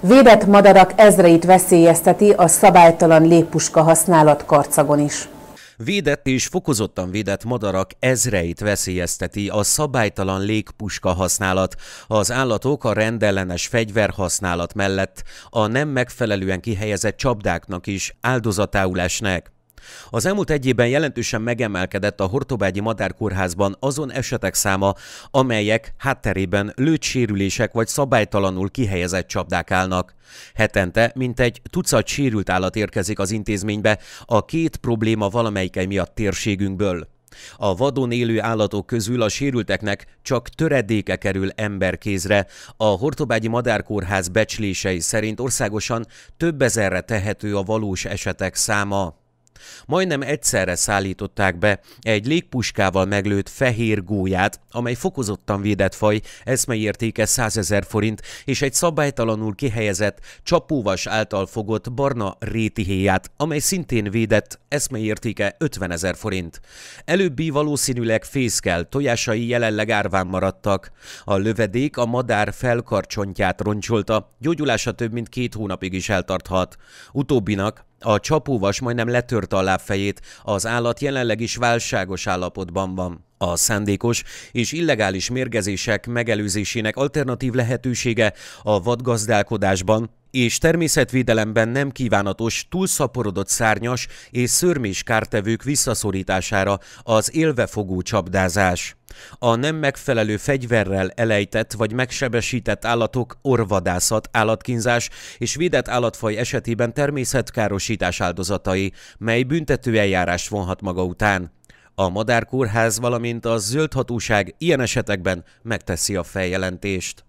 Védett madarak ezreit veszélyezteti a szabálytalan légpuska használat karcagon is. Védett és fokozottan védett madarak ezreit veszélyezteti a szabálytalan légpuska használat. Az állatok a rendellenes használat mellett a nem megfelelően kihelyezett csapdáknak is áldozatául esnek. Az elmúlt egy évben jelentősen megemelkedett a Hortobágyi Madárkórházban azon esetek száma, amelyek hátterében lőtsérülések vagy szabálytalanul kihelyezett csapdák állnak. Hetente mintegy tucat sérült állat érkezik az intézménybe, a két probléma valamelyike miatt térségünkből. A vadon élő állatok közül a sérülteknek csak töredéke kerül emberkézre. A Hortobágyi Madárkórház becslései szerint országosan több ezerre tehető a valós esetek száma. Majdnem egyszerre szállították be egy légpuskával meglőtt fehér gólyát, amely fokozottan védett faj, eszmei értéke 100 ezer forint, és egy szabálytalanul kihelyezett, csapóvas által fogott barna réti héját, amely szintén védett, eszmei értéke 50 ezer forint. Előbbi valószínűleg fészkel, tojásai jelenleg árván maradtak. A lövedék a madár felkarcsontját roncsolta, gyógyulása több mint két hónapig is eltarthat. Utóbbinak a csapóvas majdnem letört a lábfejét, az állat jelenleg is válságos állapotban van. A szándékos és illegális mérgezések megelőzésének alternatív lehetősége a vadgazdálkodásban és természetvédelemben nem kívánatos, túlszaporodott szárnyas és szörmés kártevők visszaszorítására az élvefogó csapdázás. A nem megfelelő fegyverrel elejtett vagy megsebesített állatok orvadászat, állatkínzás és védett állatfaj esetében természetkárosítás áldozatai, mely eljárás vonhat maga után. A madárkórház, valamint a zöld hatóság ilyen esetekben megteszi a feljelentést.